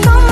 come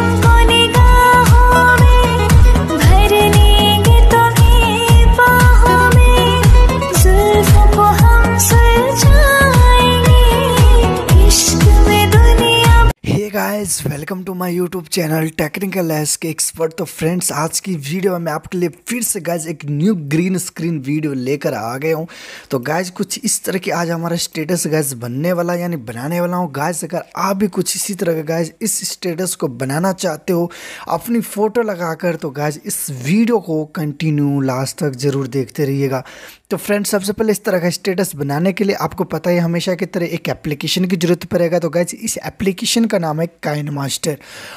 friends welcome to my YouTube channel technical S K expert तो friends आज की video में आपके लिए फिर से गाइज एक न्यू ग्रीन स्क्रीन वीडियो लेकर आ गए हूँ तो गाइज कुछ इस तरह की आज हमारा स्टेटस गाइज बनने वाला यानी बनाने वाला हूँ गाइज अगर आप भी कुछ इसी तरह का गाइज इस स्टेटस को बनाना चाहते हो अपनी फ़ोटो कर तो गाइज इस वीडियो को कंटिन्यू लास्ट तक ज़रूर देखते रहिएगा तो फ्रेंड्स सबसे पहले इस तरह का स्टेटस बनाने के लिए आपको पता ही हमेशा की तरह एक एप्लीकेशन की जरूरत पड़ेगा तो गाइज इस एप्लीकेशन का नाम है काइन मास्टर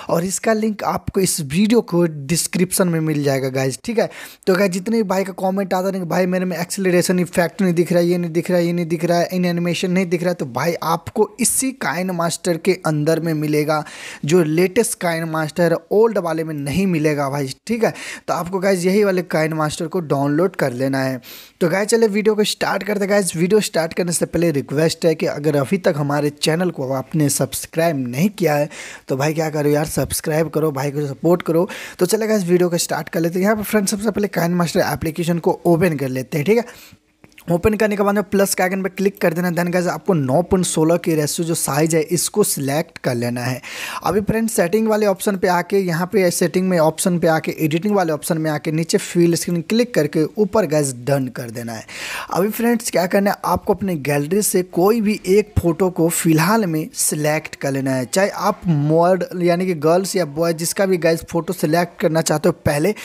और इसका लिंक आपको इस वीडियो को डिस्क्रिप्शन में मिल जाएगा गाइज ठीक है तो गाय जितने भी भाई का कॉमेंट आता नहीं भाई मेरे में एक्सिलेशन इफेक्ट नहीं दिख रहा है ये नहीं दिख रहा है ये नहीं दिख रहा है इन एनिमेशन नहीं दिख रहा है तो भाई आपको इसी काइन मास्टर के अंदर में मिलेगा जो लेटेस्ट काइन मास्टर ओल्ड वाले में नहीं मिलेगा भाई ठीक है तो आपको गाइज यही वाले काइन मास्टर को डाउनलोड कर लेना है तो गाय चले वीडियो को स्टार्ट करते गाइज वीडियो स्टार्ट करने से पहले रिक्वेस्ट है कि अगर अभी तक हमारे चैनल को आपने सब्सक्राइब नहीं किया है तो भाई क्या करो यार सब्सक्राइब करो भाई को सपोर्ट करो तो चलेगा इस वीडियो को स्टार्ट कर लेते हैं यहाँ पर फ्रेंड सबसे पहले काइन मास्टर एप्लीकेशन को ओपन कर लेते हैं ठीक है ओपन करने के बाद में प्लस का आइकन पर क्लिक कर देना देन गैस आपको 9.16 की रेशियो जो साइज़ है इसको सिलेक्ट कर लेना है अभी फ्रेंड सेटिंग वाले ऑप्शन पे आके यहाँ पे सेटिंग में ऑप्शन पे आके एडिटिंग वाले ऑप्शन में आके नीचे फील्ड स्क्रीन क्लिक करके ऊपर गैस डन कर देना है अभी फ्रेंड्स क्या करना है आपको अपने गैलरी से कोई भी एक फ़ोटो को फ़िलहाल में सिलेक्ट कर लेना है चाहे आप मॉड यानी कि गर्ल्स या बॉय जिसका भी गैस फ़ोटो सिलेक्ट करना चाहते हो पहले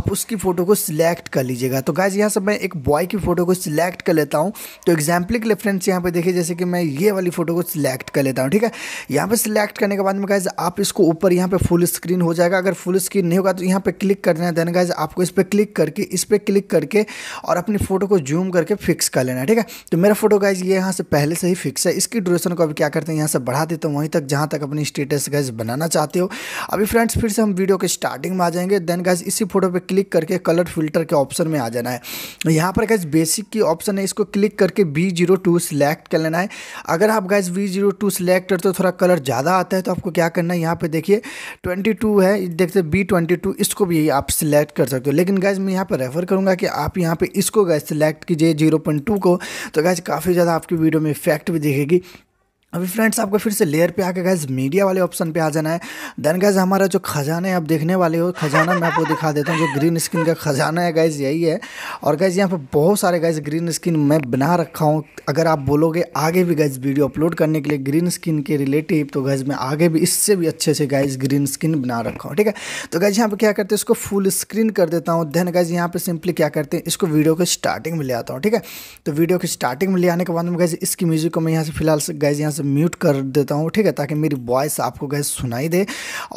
आप उसकी फ़ोटो को सिलेक्ट कर लीजिएगा तो गैस यहाँ से मैं एक बॉय की फ़ोटो को सिलेक्ट सिलेक्ट कर लेता हूँ तो एग्जाम्पल के लिए फ्रेंड्स यहाँ पे देखिए जैसे कि मैं ये वाली फोटो को सिलेक्ट कर लेता हूँ ठीक है यहाँ पे सिलेक्ट करने के बाद में गाइज आप इसको ऊपर यहाँ पे फुल स्क्रीन हो जाएगा अगर फुल स्क्रीन नहीं होगा तो यहाँ पे क्लिक करना देना देन गाइज आपको इस पर क्लिक करके इस पर क्लिक करके और अपनी फोटो को जूम करके फिक्स कर लेना है ठीक है तो मेरा फोटो गाइज ये यहाँ से पहले से ही फिक्स है इसकी ड्यूरेशन को अभी क्या करते हैं यहाँ से बढ़ा देते हैं वहीं तक जहाँ तक अपनी स्टेटस गाइज बनाना चाहते हो अभी फ्रेंड्स फिर से हम वीडियो के स्टार्टिंग में आ जाएंगे देन गाइज इसी फोटो पर क्लिक करके कलर फिल्टर के ऑप्शन में आ जाना है यहाँ पर गाइज बेसिक की ऑप्शन है इसको क्लिक करके बी जीरो टू सिलेक्ट कर लेना है अगर आप guys V zero two select करते हो थोड़ा कलर ज़्यादा आता है तो आपको क्या करना है यहाँ पे देखिए ट्वेंटी टू है देखते बी ट्वेंटी टू इसको भी आप सिलेक्ट कर सकते हो लेकिन गाइज मैं यहाँ पर रेफर करूँगा कि आप यहाँ पर इसको गाइज सिलेक्ट कीजिए जीरो पॉइंट टू को तो गाइज काफ़ी ज़्यादा आपकी वीडियो में इफेक्ट भी दिखेगी अभी फ्रेंड्स आपको फिर से लेयर पे आके गैस मीडिया वाले ऑप्शन पे आ जाना है देन गैस हमारा जो खजाना है आप देखने वाले हो खजाना मैं आपको दिखा देता हूँ जो ग्रीन स्किन का खजाना है गैस यही है और गैस यहाँ पे बहुत सारे गैस ग्रीन स्किन मैं बना रखा हूँ अगर आप बोलोगे आगे भी गैस वीडियो अपलोड करने के लिए ग्रीन स्किन के रिलेटिव तो गैस मैं आगे भी इससे भी अच्छे से गैस ग्रीन स्किन बना रखा हूँ ठीक है तो गैस यहाँ पर क्या करते हैं इसको फुल स्क्रीन कर देता हूँ देन गैस यहाँ पर सिंपली क्या करते हैं इसको वीडियो के स्टार्टिंग में ले आता हूँ ठीक है तो वीडियो के स्टार्टिंग में ले आने के बाद में गैस इसकी म्यूज़िक को मैं यहाँ से फिलहाल गैस यहाँ से म्यूट कर देता हूँ ठीक है ताकि मेरी वॉइस आपको गैस सुनाई दे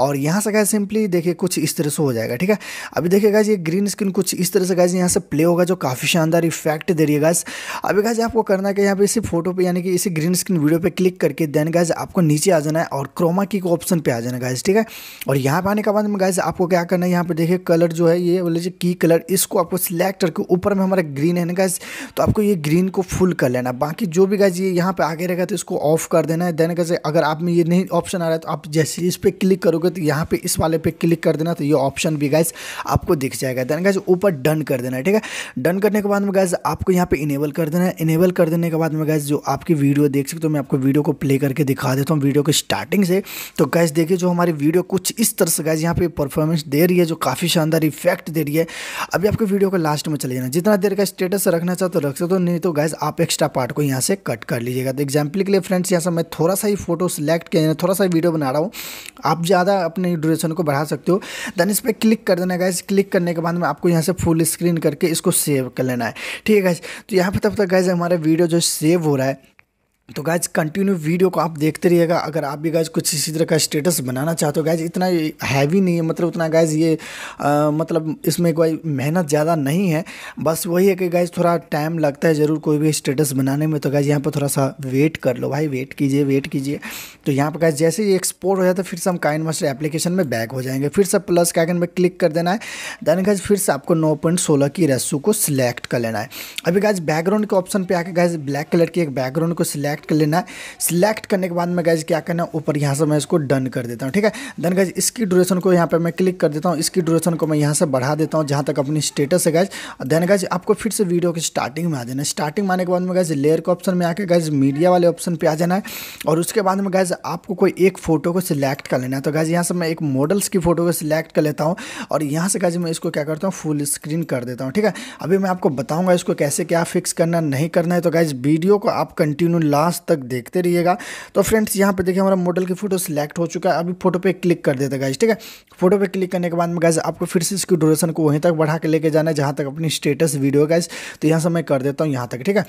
और यहाँ से गैस सिंपली देखिए कुछ इस तरह से हो जाएगा ठीक है अभी देखिए गैस ये ग्रीन स्क्रीन कुछ इस तरह से गैस यहाँ से प्ले होगा जो काफ़ी शानदार इफेक्ट दे रही है गैस अभी गैस आपको करना है कि यहाँ पे इसी फोटो पे यानी कि इसी ग्रीन स्क्रीन वीडियो पे क्लिक करके देन गैस आपको नीचे आ जाना है और क्रोमा की ऑप्शन पे आ जाना गैस ठीक है और यहाँ पे आने के बाद में गैस आपको क्या करना है यहाँ पे देखिए कलर जो है ये बोले की कलर इसको आपको सिलेक्ट करके ऊपर में हमारा ग्रीन है ना गैस तो आपको ये ग्रीन को फुल कर लेना बाकी जो भी गैस ये यहाँ पे आगे रहेगा तो इसको ऑफ कर कर देना है देन कैसे अगर आप में ये नहीं ऑप्शन आ रहा है तो आप जैसे इस पर क्लिक करोगे तो यहाँ पे इस वाले पे क्लिक कर देना तो ये ऑप्शन भी गैस आपको दिख जाएगा देन कैसे ऊपर डन कर देना है ठीक है डन करने के बाद में गैस आपको यहाँ पे इनेबल कर देना है इनेबल कर देने के बाद में गैस जो आपकी वीडियो देख सकते हो मैं आपको वीडियो को प्ले करके दिखा देता हूँ वीडियो के स्टार्टिंग से तो गैस देखिए जो हमारी वीडियो कुछ इस तरह से गैस यहाँ पे परफॉर्मेंस दे रही है जो काफ़ी शानदार इफेक्ट दे रही है अभी आपके वीडियो को लास्ट में चले जाना जितना देर का स्टेटस रखना चाहते तो रख सकते हो नहीं तो गैस आप एक्स्ट्रा पार्ट को यहाँ से कट कर लीजिएगा तो एग्जाम्पल के लिए फ्रेंड्स यहाँ सा मैं थोड़ा सा ही फोटो सिलेक्ट किया थोड़ा सा वीडियो बना रहा हूँ आप ज़्यादा अपने ड्यूरेशन को बढ़ा सकते हो देन इस पर क्लिक कर देना गैस क्लिक करने के बाद में आपको यहाँ से फुल स्क्रीन करके इसको सेव कर लेना है ठीक है गैस तो यहाँ पर तब तक गैस हमारा वीडियो जो सेव हो रहा है तो गैज कंटिन्यू वीडियो को आप देखते रहिएगा अगर आप भी गैज कुछ इसी तरह का स्टेटस बनाना चाहते हो गैज इतना हैवी नहीं है मतलब उतना गैज ये आ, मतलब इसमें कोई मेहनत ज़्यादा नहीं है बस वही है कि गैज थोड़ा टाइम लगता है ज़रूर कोई भी स्टेटस बनाने में तो गैज यहाँ पर थोड़ा सा वेट कर लो भाई वेट कीजिए वेट कीजिए तो यहाँ पर गैज जैसे ही एक्सपोर्ट हो जाता है फिर से हम काइन मास्टर एप्लीकेशन में बैक हो जाएंगे फिर से प्लस के आइकन पर क्लिक कर देना है देन गैज फिर से आपको नौ पॉइंट सोलह की रेसू को सिलेक्ट कर लेना है अभी गैज बैकग्राउंड के ऑप्शन पर आकर गैज ब्लैक कलर की एक बैकग्राउंड को सिलेक्ट सिलेक्ट कर लेना है सिलेक्ट करने के बाद में गैज क्या करना है ऊपर यहाँ से मैं इसको डन कर देता हूँ ठीक है देन गैज इसकी ड्यूरेशन को यहाँ पर मैं क्लिक कर देता हूँ इसकी ड्यूरेशन को मैं यहाँ से बढ़ा देता हूँ जहाँ तक अपनी स्टेटस है गैज देन गैज आपको फिर से वीडियो की स्टार्टिंग में आ जाना है स्टार्टिंग में आने के बाद में गैज लेयर के ऑप्शन में आकर गैज मीडिया वाले ऑप्शन पर आ जाना है और उसके बाद में गैज आपको कोई एक फ़ोटो को सिलेक्ट कर लेना है तो गैज यहाँ से मैं एक मॉडल्स की फ़ोटो को सिलेक्ट कर लेता हूँ और यहाँ से गैज मैं इसको क्या करता हूँ फुल स्क्रीन कर देता हूँ ठीक है अभी मैं आपको बताऊँगा इसको कैसे क्या फिक्स करना नहीं करना है तो गैज वीडियो को आप कंटिन्यू ला लास्ट तक देखते रहिएगा तो फ्रेंड्स यहाँ पे देखिए हमारा मॉडल की फोटो सिलेक्ट हो चुका है अभी फोटो पे क्लिक कर देते गाइज ठीक है फोटो पे क्लिक करने के बाद में गाइज आपको फिर से इसकी ड्यूरेशन को वहीं तक बढ़ा के लेके जाना है जहाँ तक अपनी स्टेटस वीडियो गाइज तो यहाँ से मैं कर देता हूँ यहाँ तक ठीक है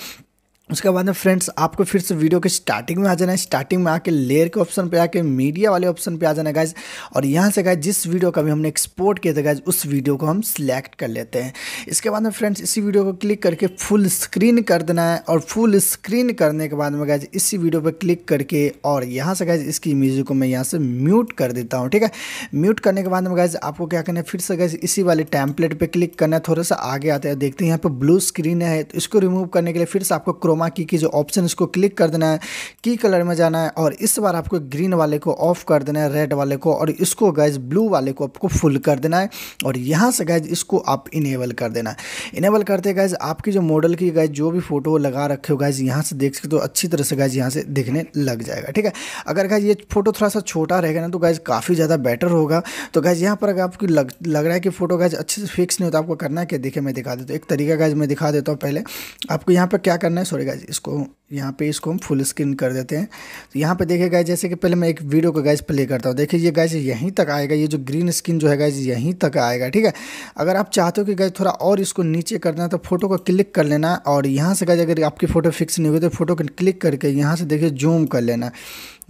उसके बाद में फ्रेंड्स आपको फिर से वीडियो के स्टार्टिंग में आ जाना है स्टार्टिंग में आके लेयर के ऑप्शन पे आके मीडिया वाले ऑप्शन पे आ जाना है गाइज और यहाँ से गाइज जिस वीडियो का भी हमने एक्सपोर्ट किया था गाइज उस वीडियो को हम सिलेक्ट कर लेते हैं इसके बाद में फ्रेंड्स इसी वीडियो को क्लिक करके फुल स्क्रीन कर देना है और फुल स्क्रीन करने के बाद में गाइज इसी वीडियो पर क्लिक करके और यहाँ से गाइज इसकी म्यूजिक को मैं यहाँ से म्यूट कर देता हूँ ठीक है म्यूट करने के बाद में गाइज आपको क्या करना है फिर से गाइज इसी वाले टैम्पलेट पर क्लिक करना है थोड़ा सा आगे आते हैं देखते हैं यहाँ पर ब्लू स्क्रीन है तो इसको रिमूव करने के लिए फिर से आपको क्रोम क्रोमा की की जो ऑप्शन इसको क्लिक कर देना है की कलर में जाना है और इस बार आपको ग्रीन वाले को ऑफ कर देना है रेड वाले को और इसको गैज ब्लू वाले को आपको फुल कर देना है और यहाँ से गैज इसको आप इनेबल कर देना है इनेबल करते गैज आपकी जो मॉडल की गैज जो भी फोटो लगा रखे हो गैज यहाँ से देख सकते हो अच्छी तरह से गैज यहाँ से देखने लग जाएगा ठीक है अगर गैज ये फोटो थोड़ा सा छोटा रहेगा ना तो गैज काफ़ी ज़्यादा बेटर होगा तो गैज यहाँ पर अगर आपको लग लग रहा है कि फोटो गैज अच्छे से फिक्स नहीं होता आपको करना है क्या देखे मैं दिखा देता हूँ एक तरीका गैज मैं दिखा देता हूँ पहले आपको यहाँ पर क्या करना है सॉरी देखिएगा इसको यहाँ पे इसको हम फुल स्क्रीन कर देते हैं तो यहाँ पे देखिएगा जैसे कि पहले मैं एक वीडियो को गैस प्ले करता हूँ देखिए ये गैस यहीं तक आएगा ये जो ग्रीन स्क्रीन जो है गैस यहीं तक आएगा ठीक है अगर आप चाहते हो कि गैस थोड़ा और इसको नीचे कर देना तो फोटो को क्लिक कर लेना और यहाँ से गैस अगर आपकी फ़ोटो फिक्स नहीं हुई तो फोटो को क्लिक करके यहाँ से देखिए जूम कर लेना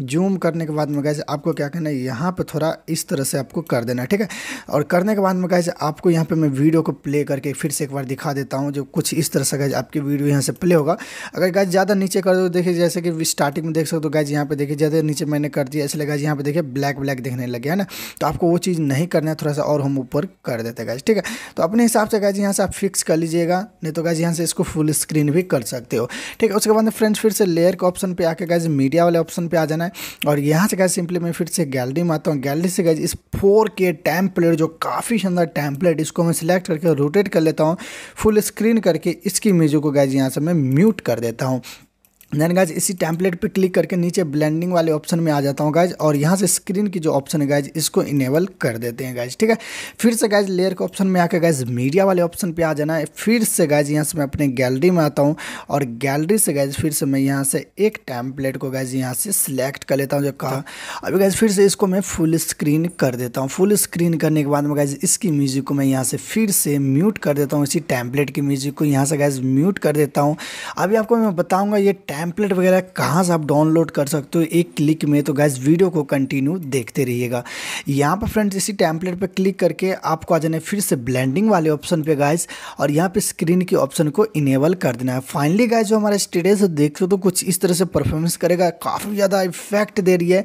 जूम करने के बाद में गैस आपको क्या करना है यहाँ पे थोड़ा इस तरह से आपको कर देना है ठीक है और करने के बाद में गैस आपको यहाँ पे मैं वीडियो को प्ले करके फिर से एक बार दिखा देता हूँ जो कुछ इस तरह से गैज आपकी वीडियो यहाँ से प्ले होगा अगर गैस ज़्यादा नीचे कर दो देखिए जैसे कि स्टार्टिंग में देख सकते हो गाइज यहाँ पे देखिए ज़्यादा नीचे मैंने कर दिया इसलिए गैस यहाँ पे देखिए ब्लैक ब्लैक देखने लगे है ना तो आपको वो चीज़ नहीं करना है थोड़ा सा और हम ऊपर कर देते गैस ठीक है तो अपने हिसाब से गैस यहाँ से आप फिक्स कर लीजिएगा नहीं तो गैस यहाँ से इसको फुल स्क्रीन भी कर सकते हो ठीक है उसके बाद फ्रेंड्स फिर से लेयर के ऑप्शन पर आकर गैस मीडिया वाले ऑप्शन पर आ जाना है और यहाँ से गए सिंपली मैं फिर से गैलरी में आता हूँ गैलरी से गए इस फोर के टैम्पलेट जो काफ़ी शानदार टैम्पलेट इसको मैं सिलेक्ट करके रोटेट कर लेता हूँ फुल स्क्रीन करके इसकी म्यूजिक को गैज यहाँ से मैं म्यूट कर देता हूँ देन गाइज इसी टैंपलेट पे क्लिक करके नीचे ब्लेंडिंग वाले ऑप्शन में आ जाता हूँ गाइज और यहाँ से स्क्रीन की जो ऑप्शन है गाइज इसको इनेबल कर देते हैं गाइज ठीक है फिर से गाइज लेयर के ऑप्शन में आकर गाइज मीडिया वाले ऑप्शन पे आ जाना है फिर से गाइज यहाँ से मैं अपने गैलरी में आता हूँ और गैलरी से गाइज फिर से मैं यहाँ से एक टैम्पलेट को गाइज यहाँ से सिलेक्ट कर लेता हूँ जो कहा अभी गाइज फिर से इसको मैं फुल स्क्रीन कर देता हूँ फुल स्क्रीन करने के बाद में गाइज इसकी म्यूज़िक को मैं यहाँ से फिर से म्यूट कर देता हूँ इसी टैंपलेट की म्यूज़िक को यहाँ से गाइज म्यूट कर देता हूँ अभी आपको मैं बताऊँगा ये टैम्पलेट वगैरह कहाँ से आप डाउनलोड कर सकते हो एक क्लिक में तो गैस वीडियो को कंटिन्यू देखते रहिएगा यहाँ पर फ्रेंड्स इसी टैम्पलेट पर क्लिक करके आपको आ जाना है फिर से ब्लेंडिंग वाले ऑप्शन पे गैस और यहाँ पे स्क्रीन के ऑप्शन को इनेबल कर देना है फाइनली गैस जो हमारा स्टेटस देख तो कुछ इस तरह से परफॉर्मेंस करेगा काफ़ी ज़्यादा इफेक्ट दे रही है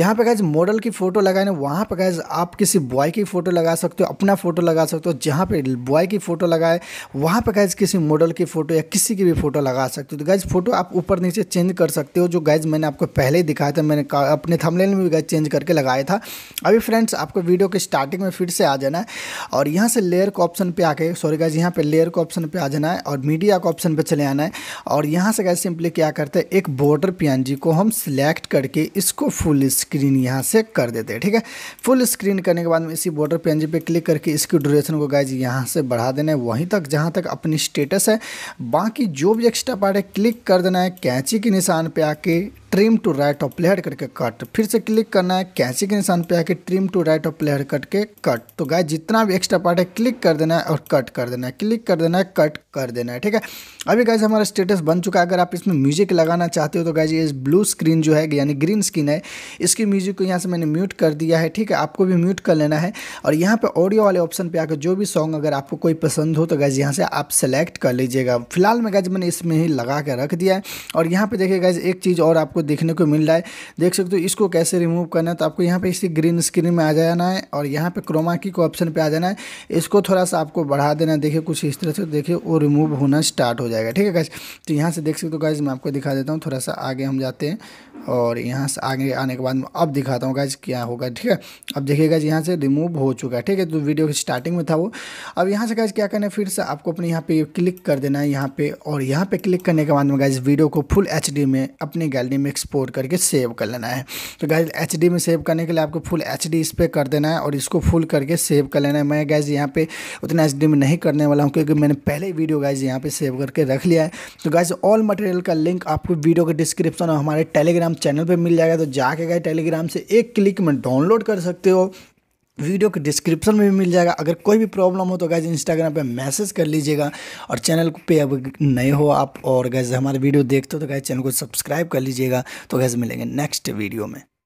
जहाँ पर गैस मॉडल की फ़ोटो लगाने वहाँ पर गैस आप किसी बॉय की फ़ोटो लगा सकते हो अपना फ़ोटो लगा सकते हो जहाँ पर बॉय की फ़ोटो लगाए वहाँ पर गैस किसी मॉडल की फ़ोटो या किसी की भी फ़ोटो लगा सकते हो तो गैस फ़ोटो आप ऊपर ऊपर नीचे चेंज कर सकते हो जो गैज मैंने आपको पहले ही दिखाया था मैंने अपने थमलेन में भी गैज चेंज करके लगाया था अभी फ्रेंड्स आपको वीडियो के स्टार्टिंग में फिर से आ जाना है और यहाँ से लेयर को ऑप्शन पर आके सॉरी गैज यहाँ पर लेयर को ऑप्शन पर आ जाना है और मीडिया को ऑप्शन पर चले आना है और यहाँ से गैज सिंपली क्या करते हैं एक बॉर्डर पी को हम सिलेक्ट करके इसको फुल स्क्रीन यहाँ से कर देते हैं ठीक है फुल स्क्रीन करने के बाद में इसी बॉर्डर पी पे क्लिक करके इसकी ड्यूरेशन को गैज यहाँ से बढ़ा देना है वहीं तक जहाँ तक अपनी स्टेटस है बाकी जो भी एक्स्ट्रा पार्ट है क्लिक कर देना है कैंची के निशान पे आके trim to right of player करके कट फिर से क्लिक करना है कैसे के निशान पे आके trim to right of player cut के कट तो गाय जितना भी एक्स्ट्रा पार्ट है क्लिक कर देना है और कट कर देना है क्लिक कर देना है कट कर देना है ठीक है अभी गाय हमारा स्टेटस बन चुका है अगर आप इसमें म्यूजिक लगाना चाहते हो तो गाय ये ब्लू स्क्रीन जो है यानी ग्रीन स्क्रीन है इसकी म्यूजिक को यहाँ से मैंने म्यूट कर दिया है ठीक है आपको भी म्यूट कर लेना है और यहाँ पर ऑडियो वाले ऑप्शन पर आकर जो भी सॉन्ग अगर आपको कोई पसंद हो तो गाय यहाँ से आप सेलेक्ट कर लीजिएगा फिलहाल में गाय मैंने इसमें ही लगा के रख दिया है और यहाँ पर देखिए गाय एक चीज़ और आपको आपको देखने को मिल रहा है देख सकते हो इसको कैसे रिमूव करना है तो आपको यहाँ पे इसी ग्रीन स्क्रीन में आ जाना है और यहाँ पे क्रोमा की को ऑप्शन पे आ जाना है इसको थोड़ा सा आपको बढ़ा देना है देखिए कुछ इस तरह से देखिए वो रिमूव होना स्टार्ट हो जाएगा ठीक है गाइज तो यहाँ से देख सकते हो गाइज मैं आपको दिखा देता हूँ थोड़ा सा आगे हम जाते हैं और यहाँ से आगे आने के बाद मैं अब दिखाता हूँ गाइज क्या होगा ठीक है अब देखिएगा यहाँ से रिमूव हो चुका है ठीक है तो वीडियो की स्टार्टिंग में था वो अब यहाँ से गाइज क्या करना है फिर से आपको अपने यहाँ पे क्लिक कर देना है यहाँ पे और यहाँ पे क्लिक करने के बाद में गाइज वीडियो को फुल एच में अपनी गैलरी में एक्सपोर्ट करके सेव कर लेना है तो गैज एच में सेव करने के लिए आपको फुल एच डी इस पर कर देना है और इसको फुल करके सेव कर लेना है मैं गैज यहाँ पे उतना एच में नहीं करने वाला हूँ क्योंकि मैंने पहले वीडियो गैज यहाँ पर सेव करके रख लिया है तो गैज ऑल मटेरियल का लिंक आपको वीडियो के डिस्क्रिप्शन और हमारे टेलीग्राम चैनल पर मिल जाएगा तो जाके गए टेलीग्राम से एक क्लिक में डाउनलोड कर सकते हो वीडियो के डिस्क्रिप्शन में भी मिल जाएगा अगर कोई भी प्रॉब्लम हो तो गैज इंस्टाग्राम पे मैसेज कर लीजिएगा और चैनल पे अब नए हो आप और गैज हमारे वीडियो देखते हो तो गैज चैनल को सब्सक्राइब कर लीजिएगा तो गैज मिलेंगे नेक्स्ट वीडियो में